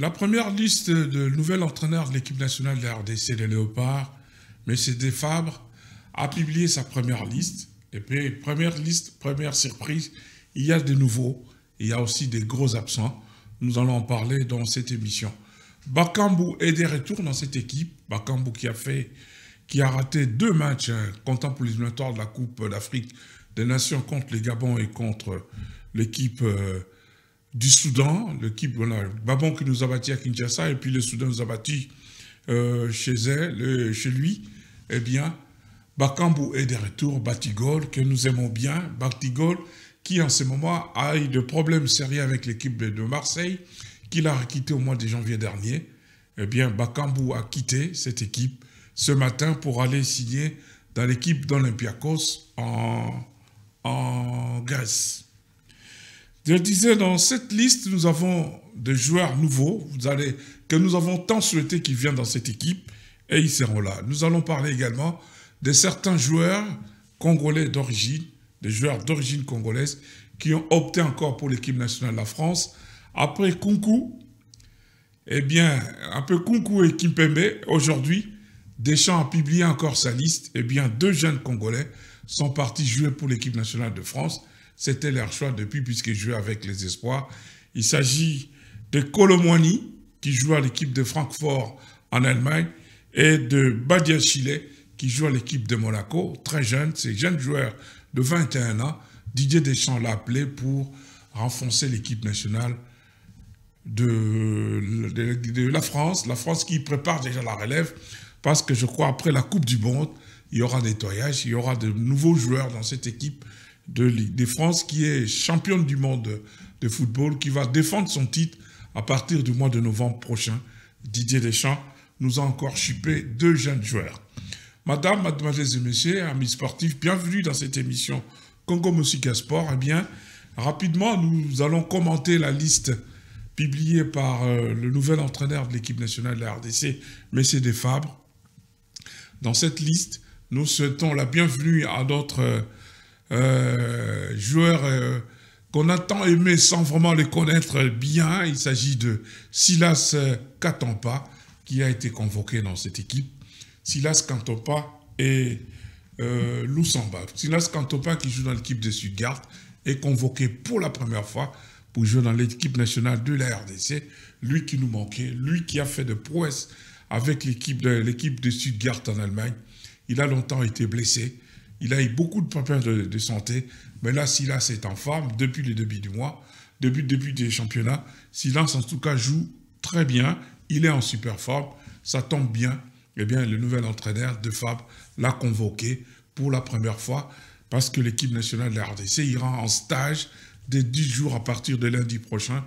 La première liste de nouvel entraîneur de l'équipe nationale de la RDC des Léopards, M. Defabre, a publié sa première liste. Et puis, première liste, première surprise, il y a des nouveaux, il y a aussi des gros absents. Nous allons en parler dans cette émission. Bakambu est des retours dans cette équipe. Bakambu qui a fait, qui a raté deux matchs euh, comptant pour les de la Coupe d'Afrique des Nations contre les Gabon et contre l'équipe euh, du Soudan, l'équipe, voilà, Babon qui nous a battu à Kinshasa, et puis le Soudan nous a battu euh, chez, elle, euh, chez lui, eh bien, Bakambu est de retour, Batigol, que nous aimons bien, Batigol, qui en ce moment a eu des problèmes sérieux avec l'équipe de Marseille, qu'il a quitté au mois de janvier dernier. Eh bien, Bakambu a quitté cette équipe ce matin pour aller signer dans l'équipe d'Olympiakos en, en Grèce. Je disais, dans cette liste, nous avons des joueurs nouveaux que nous avons tant souhaité qu'ils viennent dans cette équipe et ils seront là. Nous allons parler également de certains joueurs congolais d'origine, des joueurs d'origine congolaise qui ont opté encore pour l'équipe nationale de la France. Après Kunku, eh bien, un peu Kunku et Kimpembe, aujourd'hui, Deschamps a publié encore sa liste. Eh bien, deux jeunes Congolais sont partis jouer pour l'équipe nationale de France. C'était leur choix depuis puisqu'ils jouaient avec les espoirs. Il s'agit de Colomwani qui joue à l'équipe de Francfort en Allemagne et de Badia Chile qui joue à l'équipe de Monaco. Très jeune, c'est jeune joueur de 21 ans. Didier Deschamps l'a appelé pour renforcer l'équipe nationale de, la France. La France qui prépare déjà la relève parce que je crois après la Coupe du Monde, il y aura nettoyage, il y aura de nouveaux joueurs dans cette équipe de Ligue de France, qui est championne du monde de football, qui va défendre son titre à partir du mois de novembre prochain. Didier Deschamps nous a encore chipé deux jeunes joueurs. Madame, mademoiselles et messieurs, amis sportifs, bienvenue dans cette émission Congo Musica Sport. Eh bien, rapidement, nous allons commenter la liste publiée par euh, le nouvel entraîneur de l'équipe nationale de la RDC, Messier Defabre. Dans cette liste, nous souhaitons la bienvenue à notre euh, euh, joueur euh, qu'on a tant aimé sans vraiment le connaître bien. Il s'agit de Silas euh, Kantopa qui a été convoqué dans cette équipe. Silas Kantopa et euh, Lusamba. Silas Kantopa qui joue dans l'équipe de Stuttgart, est convoqué pour la première fois pour jouer dans l'équipe nationale de la RDC. Lui qui nous manquait, lui qui a fait de prouesses avec l'équipe de, l'équipe de Stuttgart en Allemagne. Il a longtemps été blessé. Il a eu beaucoup de problèmes de, santé, mais là, Silas est en forme depuis le début du mois, depuis le début des championnats. Silas, en tout cas, joue très bien. Il est en super forme. Ça tombe bien. Eh bien, le nouvel entraîneur de Fab l'a convoqué pour la première fois parce que l'équipe nationale de la RDC ira en stage des 10 jours à partir de lundi prochain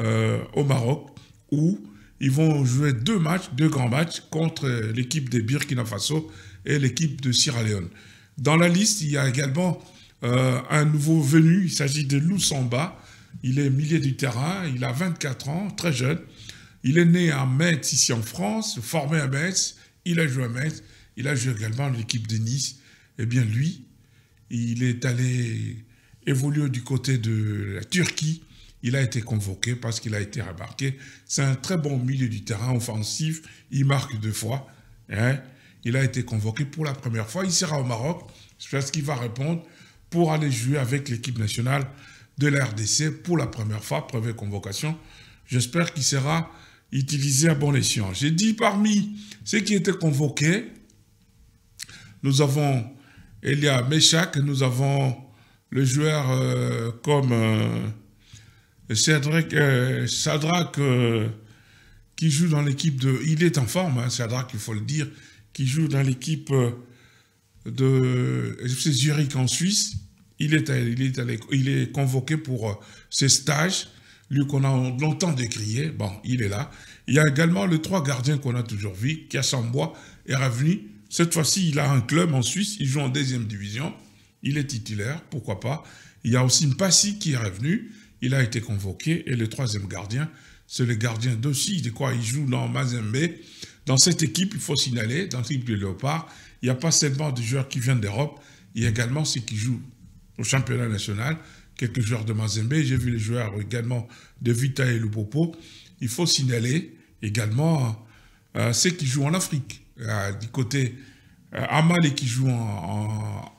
euh, au Maroc où ils vont jouer deux matchs, deux grands matchs contre l'équipe de Burkina Faso et l'équipe de Sierra Leone. Dans la liste, il y a également euh, un nouveau venu, il s'agit de Samba. Il est milieu du terrain, il a 24 ans, très jeune. Il est né à Metz, ici en France, formé à Metz, il a joué à Metz, il a joué également l'équipe de Nice. Eh bien, lui, il est allé évoluer du côté de la Turquie. Il a été convoqué parce qu'il a été remarqué. C'est un très bon milieu du terrain offensif. Il marque deux fois. Hein. Il a été convoqué pour la première fois. Il sera au Maroc. je ce qu'il va répondre pour aller jouer avec l'équipe nationale de la RDC pour la première fois, première convocation. J'espère qu'il sera utilisé à bon escient. J'ai dit parmi ceux qui étaient convoqués, nous avons Elia Meshak, nous avons le joueur euh, comme euh, Cédric, euh, qui joue dans l'équipe de... Il est en forme, hein, Sadrak, il faut le dire qui joue dans l'équipe euh, de Zurich en Suisse. Il est, il est, il convoqué pour euh, ses stages. Lui qu'on a longtemps décrié, bon, il est là. Il y a également le trois gardiens qu'on a toujours vu, bois est revenu. Cette fois-ci, il a un club en Suisse, il joue en deuxième division. Il est titulaire, pourquoi pas. Il y a aussi Mpassi qui est revenu. Il a été convoqué. Et le troisième gardien, c'est le gardien d'Ossi. De quoi il joue dans Mazembe. Dans cette équipe, il faut signaler, dans l'équipe des Léopards, il n'y a pas seulement des joueurs qui viennent d'Europe, il y a également ceux qui jouent au championnat national, quelques joueurs de Mazembe, j'ai vu les joueurs également de Vita et Lupopo. Il faut signaler également euh, ceux qui jouent en Afrique, euh, du côté euh, Amal et qui joue en,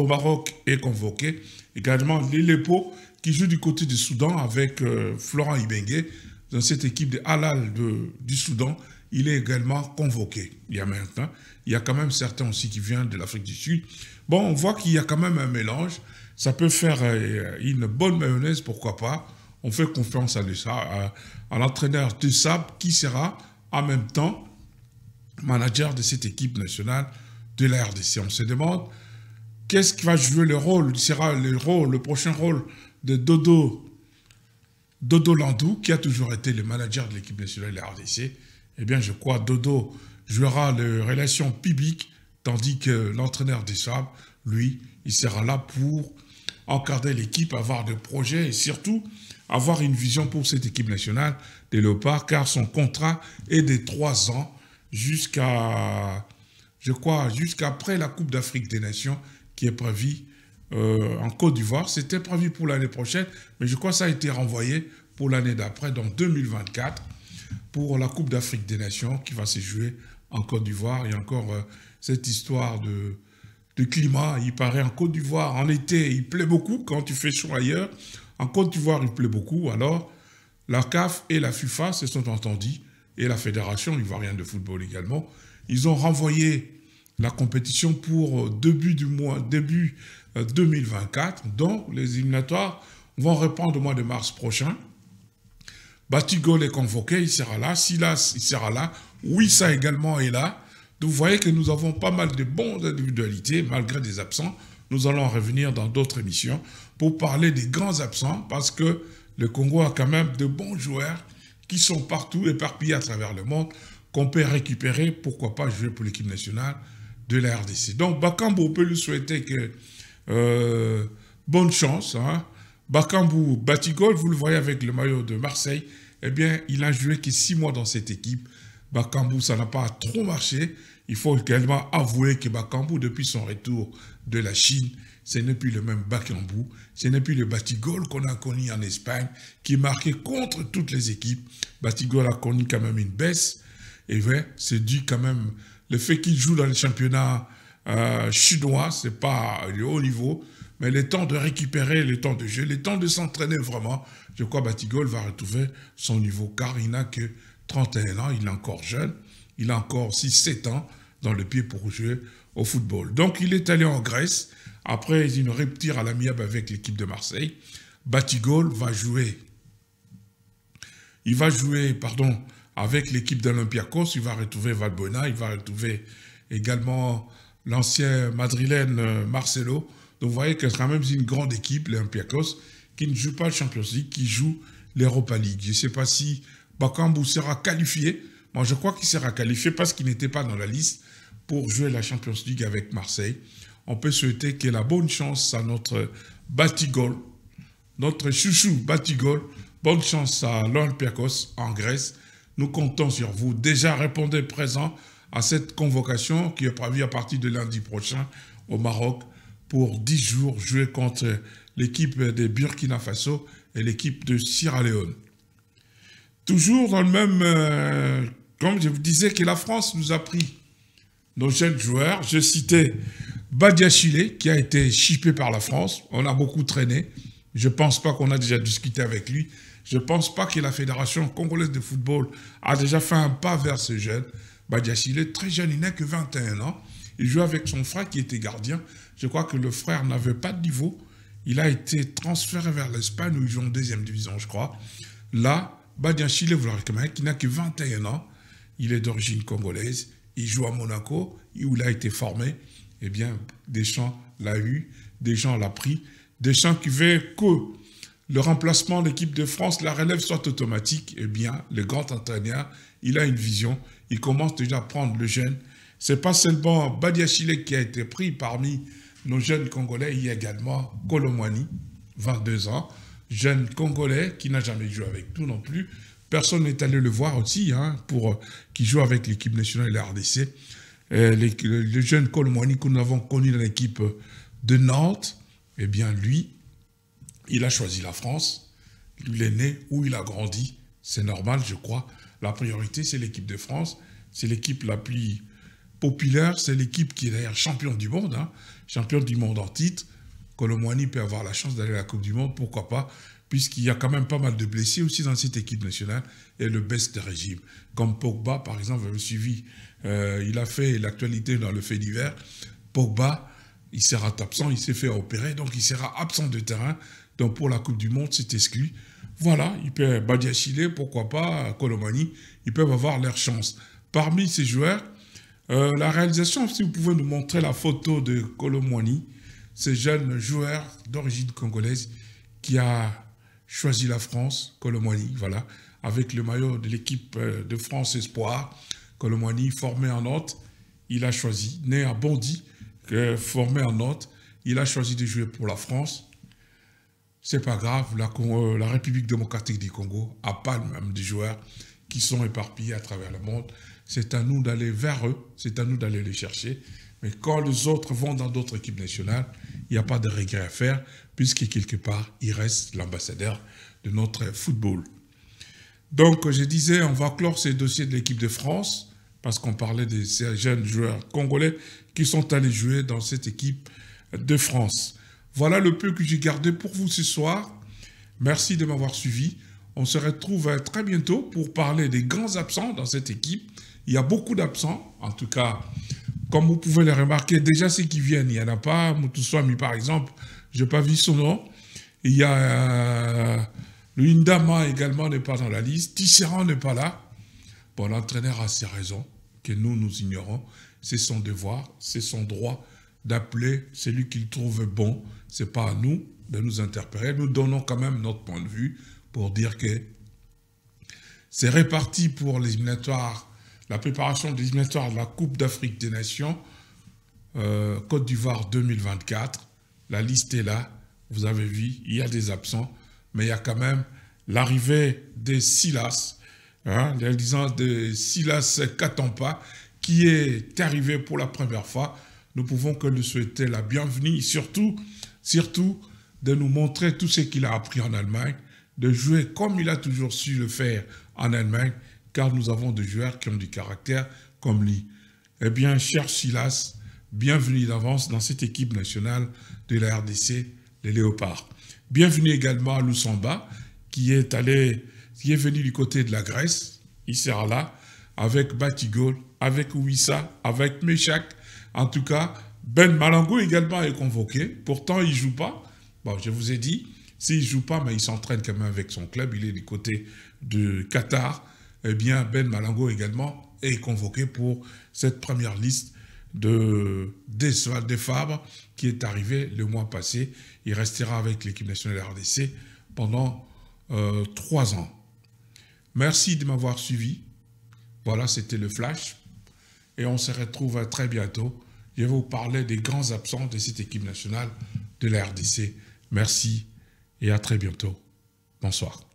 au Maroc et convoqué. Également, Lilepo qui joue du côté du Soudan avec Florent Ibengue dans cette équipe de Halal de, du Soudan il est également convoqué. Il y a maintenant, il y a quand même certains aussi qui viennent de l'Afrique du Sud. Bon, on voit qu'il y a quand même un mélange. Ça peut faire euh, une bonne mayonnaise, pourquoi pas. On fait confiance à, l'entraîneur de Sab qui sera en même temps manager de cette équipe nationale de la RDC. On se demande qu'est-ce qui va jouer le rôle, sera le rôle, le prochain rôle de Dodo, Dodo Landou, qui a toujours été le manager de l'équipe nationale de la RDC eh bien, je crois, Dodo jouera les relations publiques, tandis que l'entraîneur des Sables, lui, il sera là pour encadrer l'équipe, avoir des projets et surtout avoir une vision pour cette équipe nationale des Léopards, car son contrat est de trois ans jusqu'à, je crois, jusqu'après la Coupe d'Afrique des Nations qui est prévue euh, en Côte d'Ivoire. C'était prévu pour l'année prochaine, mais je crois que ça a été renvoyé pour l'année d'après, donc 2024 pour la Coupe d'Afrique des Nations qui va se jouer en Côte d'Ivoire. Il y a encore euh, cette histoire de, climat. Il paraît en Côte d'Ivoire, en été, il plaît beaucoup quand tu fais chaud ailleurs. En Côte d'Ivoire, il plaît beaucoup. Alors, la CAF et la FIFA se sont entendus, et la Fédération ivoirienne de football également. Ils ont renvoyé la compétition pour euh, début du mois, début 2024. Euh, dont les éliminatoires vont reprendre au mois de mars prochain. Batigol est convoqué, il sera là. Silas, il sera là. Wissa également est là. vous voyez que nous avons pas mal de bons individualités, malgré des absents. Nous allons revenir dans d'autres émissions pour parler des grands absents, parce que le Congo a quand même de bons joueurs qui sont partout, éparpillés à travers le monde, qu'on peut récupérer, pourquoi pas jouer pour l'équipe nationale de la RDC. Donc Bakambo, on peut lui souhaiter que, euh, bonne chance. Hein. Bakambu Batigol, vous le voyez avec le maillot de Marseille, eh bien, il a joué que six mois dans cette équipe. Bakambu, ça n'a pas trop marché. Il faut également avouer que Bakambu, depuis son retour de la Chine, ce n'est plus le même Bakambu, ce n'est plus le Batigol qu'on a connu en Espagne, qui marquait contre toutes les équipes. Batigol a connu quand même une baisse. Et vrai, c'est dû quand même le fait qu'il joue dans le championnat euh, chinois, c'est pas le haut niveau mais le temps de récupérer, le temps de jouer, le temps de s'entraîner vraiment, je crois Batigol va retrouver son niveau car il n'a que 31 ans, il est encore jeune, il a encore 6-7 ans dans le pied pour jouer au football. Donc il est allé en Grèce, après une rupture à l'amiable avec l'équipe de Marseille. Batigol va jouer. Il va jouer, pardon, avec l'équipe d'Olympiakos, il va retrouver Valbona, il va retrouver également l'ancien madrilène euh, Marcelo, donc vous voyez que sera même une grande équipe, l'Olympiakos, qui ne joue pas le Champions League, qui joue l'Europa League. Je ne sais pas si Bakambu sera qualifié. Moi, je crois qu'il sera qualifié parce qu'il n'était pas dans la liste pour jouer la Champions League avec Marseille. On peut souhaiter que la bonne chance à notre Batigol, notre chouchou Batigol. Bonne chance à l'Olympiakos en Grèce. Nous comptons sur vous. Déjà, répondez présent à cette convocation qui est prévue à partir de lundi prochain au Maroc pour 10 jours jouer contre l'équipe de Burkina Faso et l'équipe de Sierra Leone. Toujours dans le même, euh, comme je vous disais, que la France nous a pris nos jeunes joueurs. Je citais Badia Chile, qui a été chipé par la France. On a beaucoup traîné. Je ne pense pas qu'on a déjà discuté avec lui. Je ne pense pas que la Fédération congolaise de football a déjà fait un pas vers ce jeune. Badia Chile, très jeune, il n'a que 21 ans. Il joue avec son frère qui était gardien. Je crois que le frère n'avait pas de niveau. Il a été transféré vers l'Espagne où il joue en deuxième division, je crois. Là, Badian Chile, qui n'a que 21 ans. Il est d'origine congolaise. Il joue à Monaco, où il a été formé. Eh bien, Deschamps l'a eu, Deschamps l'a pris. Deschamps qui veut que le remplacement de l'équipe de France, la relève soit automatique. Eh bien, le grand entraîneur, il a une vision. Il commence déjà à prendre le jeune ce n'est pas seulement Badiachile qui a été pris parmi nos jeunes Congolais, il y a également Colomwani, 22 ans, jeune Congolais qui n'a jamais joué avec nous non plus. Personne n'est allé le voir aussi, hein, pour, euh, qui joue avec l'équipe nationale et la RDC. Euh, le jeune Colomwani que nous avons connu dans l'équipe de Nantes, eh bien lui, il a choisi la France. Il est né où il a grandi. C'est normal, je crois. La priorité, c'est l'équipe de France. C'est l'équipe la plus populaire, c'est l'équipe qui est d'ailleurs champion du monde, hein, champion du monde en titre. Colomboigny peut avoir la chance d'aller à la Coupe du Monde, pourquoi pas, puisqu'il y a quand même pas mal de blessés aussi dans cette équipe nationale et le best de régime. Comme Pogba, par exemple, vous avez suivi, euh, il a fait l'actualité dans le fait d'hiver. Pogba, il sera absent, il s'est fait opérer, donc il sera absent de terrain. Donc pour la Coupe du Monde, c'est exclu. Voilà, il peut Badiachile, pourquoi pas Colomani, ils peuvent avoir leur chance. Parmi ces joueurs, euh, la réalisation, si vous pouvez nous montrer la photo de Colomwani, ce jeune joueur d'origine congolaise qui a choisi la France, Colomwani, voilà, avec le maillot de l'équipe euh, de France Espoir. Colomwani, formé en hôte, il a choisi, né à Bondy, euh, formé en Nantes, il a choisi de jouer pour la France. C'est pas grave, la, République démocratique du Congo a pas même des joueurs qui sont éparpillés à travers le monde. C'est à nous d'aller vers eux, c'est à nous d'aller les chercher. Mais quand les autres vont dans d'autres équipes nationales, il n'y a pas de regret à faire, puisque quelque part, il reste l'ambassadeur de notre football. Donc, je disais, on va clore ces dossiers de l'équipe de France, parce qu'on parlait de ces jeunes joueurs congolais qui sont allés jouer dans cette équipe de France. Voilà le peu que j'ai gardé pour vous ce soir. Merci de m'avoir suivi. On se retrouve très bientôt pour parler des grands absents dans cette équipe il y a beaucoup d'absents, en tout cas, comme vous pouvez le remarquer, déjà ceux qui viennent, il n'y en a pas. Moutouswami, par exemple, je n'ai pas vu son nom. Il y a euh, Luindama également n'est pas dans la liste. Tisserand n'est pas là. Bon, l'entraîneur a ses raisons que nous, nous ignorons. C'est son devoir, c'est son droit d'appeler celui qu'il trouve bon. Ce n'est pas à nous de nous interpeller. Nous donnons quand même notre point de vue pour dire que c'est réparti pour les l'éliminatoire la préparation des éliminatoires de la Coupe d'Afrique des Nations, euh, Côte d'Ivoire 2024. La liste est là, vous avez vu, il y a des absents, mais il y a quand même l'arrivée des Silas, hein, disant de Silas Katampa, qui est arrivé pour la première fois. Nous pouvons que lui souhaiter la bienvenue, surtout, surtout de nous montrer tout ce qu'il a appris en Allemagne, de jouer comme il a toujours su le faire en Allemagne car nous avons des joueurs qui ont du caractère comme lui. Eh bien, cher Silas, bienvenue d'avance dans cette équipe nationale de la RDC, les Léopards. Bienvenue également à Lusamba, qui est allé, qui est venu du côté de la Grèce. Il sera là avec Batigol, avec Ouissa, avec Meshak. En tout cas, Ben Malango également est convoqué. Pourtant, il joue pas. je vous ai dit, s'il joue pas, mais il s'entraîne quand même avec son club. Il est du côté de Qatar eh bien, Ben Malango également est convoqué pour cette première liste de des, Fabres qui est arrivé le mois passé. Il restera avec l'équipe nationale de la RDC pendant euh, trois ans. Merci de m'avoir suivi. Voilà, c'était le flash. Et on se retrouve très bientôt. Je vais vous parler des grands absents de cette équipe nationale de la RDC. Merci et à très bientôt. Bonsoir.